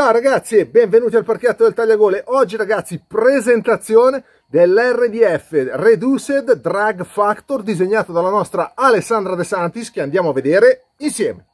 Ciao ragazzi e benvenuti al parchetto del Tagliagole. Oggi ragazzi presentazione dell'RDF Reduced Drag Factor disegnato dalla nostra Alessandra De Santis che andiamo a vedere insieme.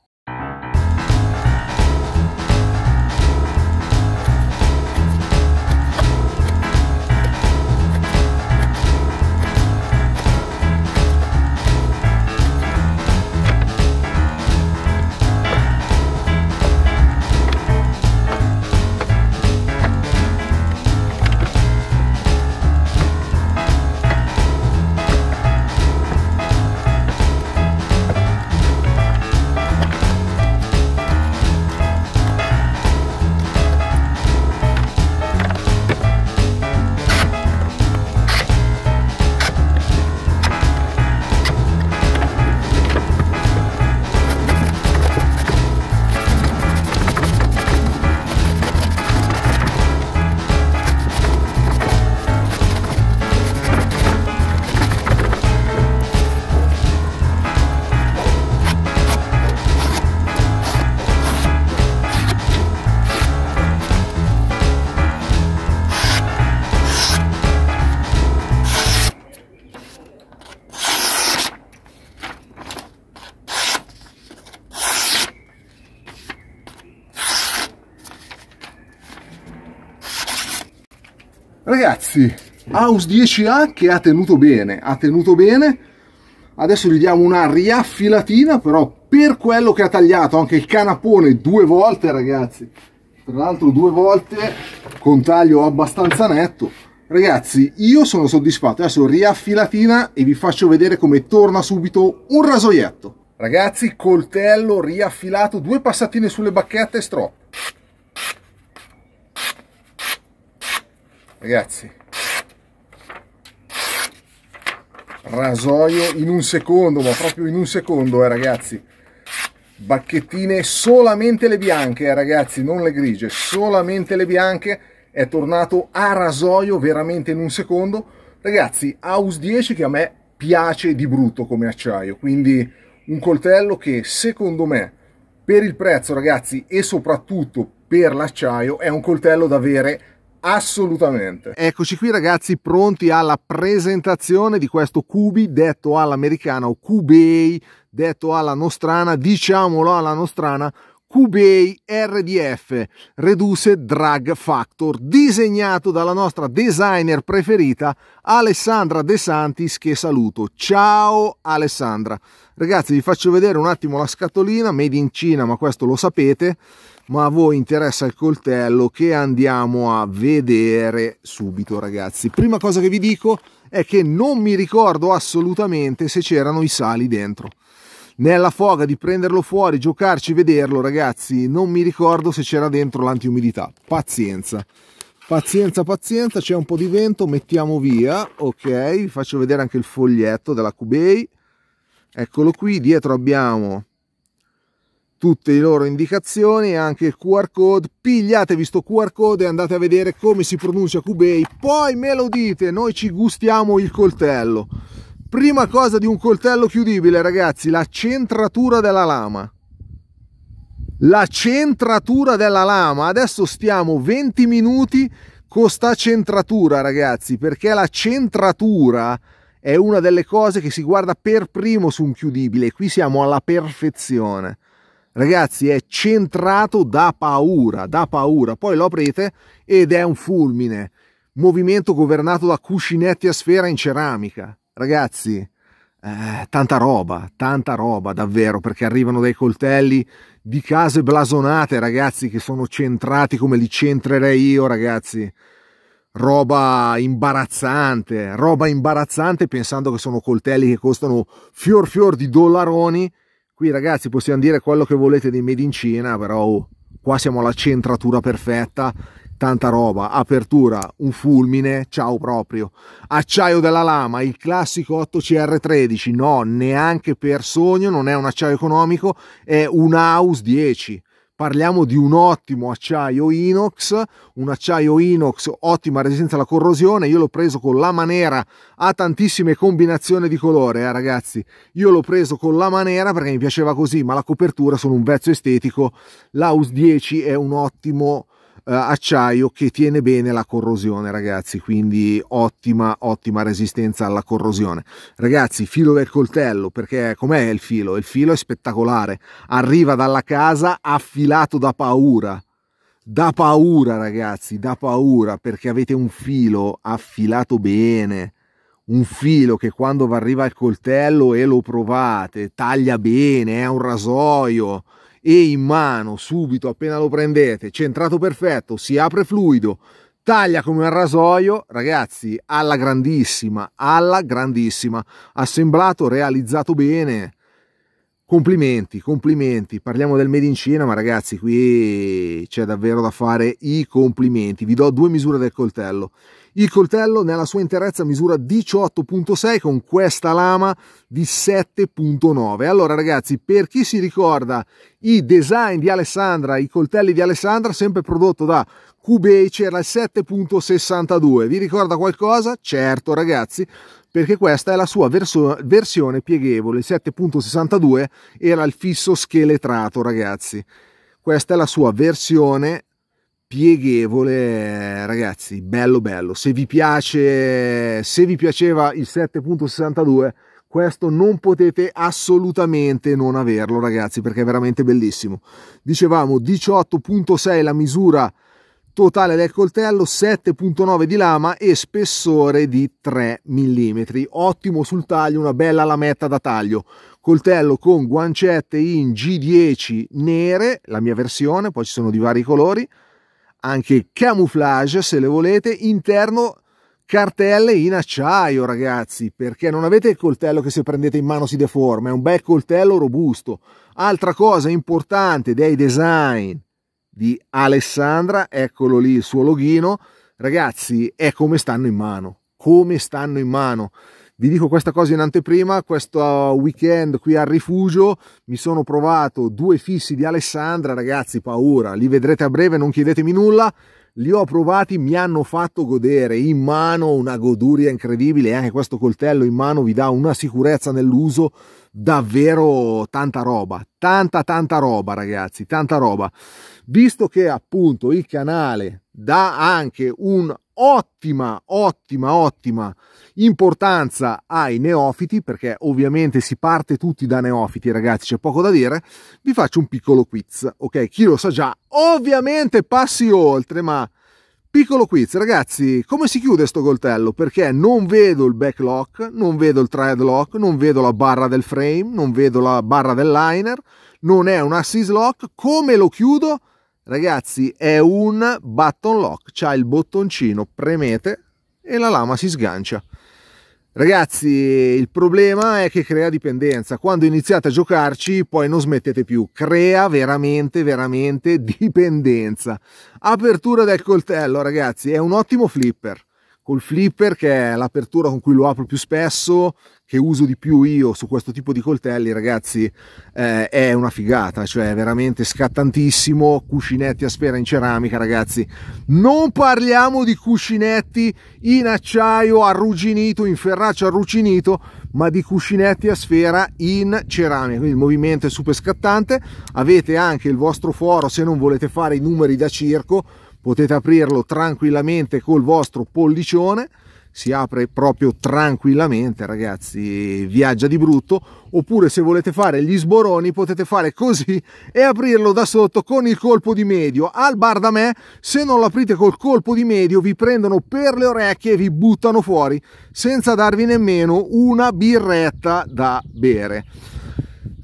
Ragazzi, House 10A che ha tenuto bene, ha tenuto bene. Adesso gli diamo una riaffilatina, però per quello che ha tagliato anche il canapone due volte, ragazzi. Tra l'altro due volte con taglio abbastanza netto. Ragazzi, io sono soddisfatto. Adesso riaffilatina e vi faccio vedere come torna subito un rasoietto. Ragazzi, coltello riaffilato, due passatine sulle bacchette e stroppo. ragazzi rasoio in un secondo ma proprio in un secondo eh ragazzi bacchettine solamente le bianche eh, ragazzi non le grigie solamente le bianche è tornato a rasoio veramente in un secondo ragazzi house 10 che a me piace di brutto come acciaio quindi un coltello che secondo me per il prezzo ragazzi e soprattutto per l'acciaio è un coltello da avere Assolutamente. Eccoci qui ragazzi pronti alla presentazione di questo Cubi detto all'americana o Cubei detto alla nostrana, diciamolo alla nostrana, Cubei RDF Reduce Drag Factor disegnato dalla nostra designer preferita Alessandra De Santis che saluto. Ciao Alessandra. Ragazzi vi faccio vedere un attimo la scatolina, made in Cina ma questo lo sapete ma a voi interessa il coltello che andiamo a vedere subito ragazzi. Prima cosa che vi dico è che non mi ricordo assolutamente se c'erano i sali dentro. Nella foga di prenderlo fuori, giocarci, vederlo ragazzi, non mi ricordo se c'era dentro l'antiumidità. Pazienza. Pazienza, pazienza, c'è un po' di vento, mettiamo via, ok, vi faccio vedere anche il foglietto della Cubei, eccolo qui, dietro abbiamo tutte le loro indicazioni, e anche il QR code. Pigliatevi sto QR code e andate a vedere come si pronuncia Cubei. Poi me lo dite, noi ci gustiamo il coltello. Prima cosa di un coltello chiudibile, ragazzi, la centratura della lama. La centratura della lama. Adesso stiamo 20 minuti con sta centratura, ragazzi, perché la centratura è una delle cose che si guarda per primo su un chiudibile. Qui siamo alla perfezione Ragazzi, è centrato da paura, da paura. Poi lo aprite ed è un fulmine. Movimento governato da cuscinetti a sfera in ceramica. Ragazzi, eh, tanta roba, tanta roba davvero, perché arrivano dei coltelli di case blasonate, ragazzi, che sono centrati come li centrerei io, ragazzi roba imbarazzante, roba imbarazzante pensando che sono coltelli che costano fior fior di dollaroni Qui ragazzi possiamo dire quello che volete di Made in Cina, però oh, qua siamo alla centratura perfetta, tanta roba, apertura, un fulmine, ciao proprio. Acciaio della lama, il classico 8CR13, no, neanche per sogno, non è un acciaio economico, è un House 10 Parliamo di un ottimo acciaio inox, un acciaio inox ottima resistenza alla corrosione, io l'ho preso con lama nera, ha tantissime combinazioni di colore eh, ragazzi, io l'ho preso con lama nera perché mi piaceva così, ma la copertura sono un vezzo estetico, l'Aus 10 è un ottimo eh, acciaio che tiene bene la corrosione ragazzi quindi ottima ottima resistenza alla corrosione ragazzi filo del coltello perché com'è il filo il filo è spettacolare arriva dalla casa affilato da paura da paura ragazzi da paura perché avete un filo affilato bene un filo che quando arriva al coltello e lo provate taglia bene è un rasoio e in mano subito appena lo prendete, centrato perfetto, si apre fluido, taglia come un rasoio, ragazzi, alla grandissima, alla grandissima, assemblato, realizzato bene. Complimenti, complimenti. Parliamo del Made in Cina, ma ragazzi, qui c'è davvero da fare i complimenti. Vi do due misure del coltello. Il coltello nella sua interezza misura 18.6 con questa lama di 7.9. Allora ragazzi, per chi si ricorda i design di Alessandra, i coltelli di Alessandra, sempre prodotto da Cubei, c'era il 7.62. Vi ricorda qualcosa? Certo ragazzi, perché questa è la sua verso, versione pieghevole, il 7.62 era il fisso scheletrato ragazzi. Questa è la sua versione pieghevole, ragazzi, bello bello. Se vi piace, se vi piaceva il 7.62, questo non potete assolutamente non averlo, ragazzi, perché è veramente bellissimo. Dicevamo 18.6 la misura totale del coltello 7.9 di lama e spessore di 3 mm ottimo sul taglio una bella lametta da taglio coltello con guancette in G10 nere la mia versione poi ci sono di vari colori anche camouflage se le volete, interno cartelle in acciaio ragazzi, perché non avete il coltello che se prendete in mano si deforma, è un bel coltello robusto. Altra cosa importante dei design di Alessandra, eccolo lì il suo loghino, ragazzi è come stanno in mano, come stanno in mano. Vi dico questa cosa in anteprima, questo uh, weekend qui al rifugio mi sono provato due fissi di Alessandra, ragazzi, paura, li vedrete a breve, non chiedetemi nulla. Li ho provati, mi hanno fatto godere in mano una goduria incredibile anche questo coltello in mano vi dà una sicurezza nell'uso davvero tanta roba, tanta tanta roba ragazzi, tanta roba. Visto che appunto il canale dà anche un ottima, ottima, ottima importanza ai neofiti, perché ovviamente si parte tutti da neofiti, ragazzi, c'è poco da dire, vi faccio un piccolo quiz, ok? Chi lo sa già, ovviamente passi oltre, ma piccolo quiz, ragazzi, come si chiude sto coltello? Perché non vedo il back lock, non vedo il triad lock, non vedo la barra del frame, non vedo la barra del liner, non è un assist lock, come lo chiudo? Ragazzi, è un button lock, c'ha il bottoncino, premete e la lama si sgancia. Ragazzi, il problema è che crea dipendenza. Quando iniziate a giocarci, poi non smettete più. Crea veramente, veramente dipendenza. Apertura del coltello, ragazzi, è un ottimo flipper col flipper che è l'apertura con cui lo apro più spesso, che uso di più io su questo tipo di coltelli, ragazzi, eh, è una figata, cioè veramente scattantissimo, cuscinetti a sfera in ceramica, ragazzi. Non parliamo di cuscinetti in acciaio arrugginito, in ferraccio arrugginito, ma di cuscinetti a sfera in ceramica, quindi il movimento è super scattante. Avete anche il vostro foro se non volete fare i numeri da circo, potete aprirlo tranquillamente col vostro pollicione si apre proprio tranquillamente ragazzi viaggia di brutto oppure se volete fare gli sboroni potete fare così e aprirlo da sotto con il colpo di medio al bar da me se non lo aprite col colpo di medio vi prendono per le orecchie e vi buttano fuori senza darvi nemmeno una birretta da bere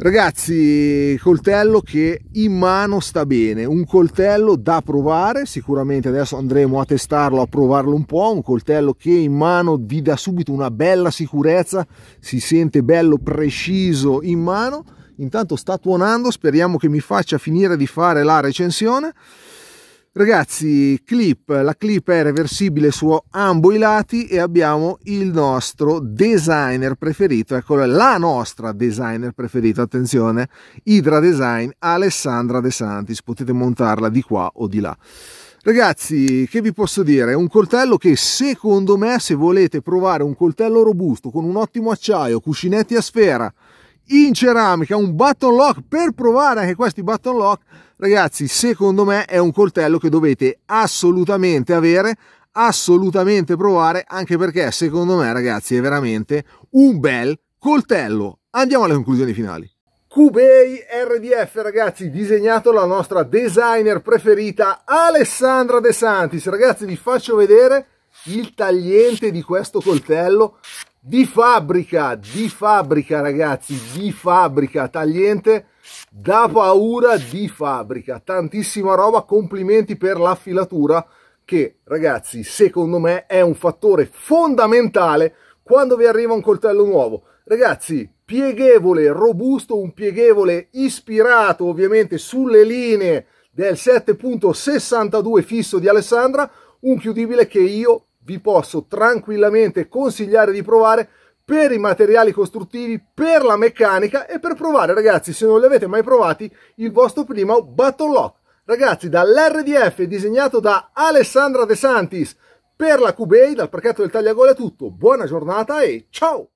Ragazzi, coltello che in mano sta bene, un coltello da provare, sicuramente adesso andremo a testarlo, a provarlo un po', un coltello che in mano vi dà subito una bella sicurezza, si sente bello preciso in mano, intanto sta tuonando, speriamo che mi faccia finire di fare la recensione. Ragazzi, clip, la clip è reversibile su ambo i lati e abbiamo il nostro designer preferito, eccola la nostra designer preferita, attenzione, Hydra Design Alessandra De Santis, potete montarla di qua o di là. Ragazzi, che vi posso dire? È Un coltello che secondo me se volete provare un coltello robusto con un ottimo acciaio, cuscinetti a sfera, in ceramica un button lock per provare anche questi button lock ragazzi secondo me è un coltello che dovete assolutamente avere assolutamente provare anche perché secondo me ragazzi è veramente un bel coltello andiamo alle conclusioni finali Cubei RDF ragazzi disegnato la nostra designer preferita Alessandra De Santis ragazzi vi faccio vedere il tagliente di questo coltello di fabbrica, di fabbrica ragazzi, di fabbrica, tagliente, da paura di fabbrica, tantissima roba, complimenti per l'affilatura che ragazzi secondo me è un fattore fondamentale quando vi arriva un coltello nuovo. Ragazzi, pieghevole, robusto, un pieghevole ispirato ovviamente sulle linee del 7.62 fisso di Alessandra, un chiudibile che io vi posso tranquillamente consigliare di provare per i materiali costruttivi, per la meccanica e per provare, ragazzi, se non li avete mai provati, il vostro primo Battle Lock. Ragazzi, dall'RDF disegnato da Alessandra De Santis per la QBay, dal parchetto del tagliagole è tutto. Buona giornata e ciao!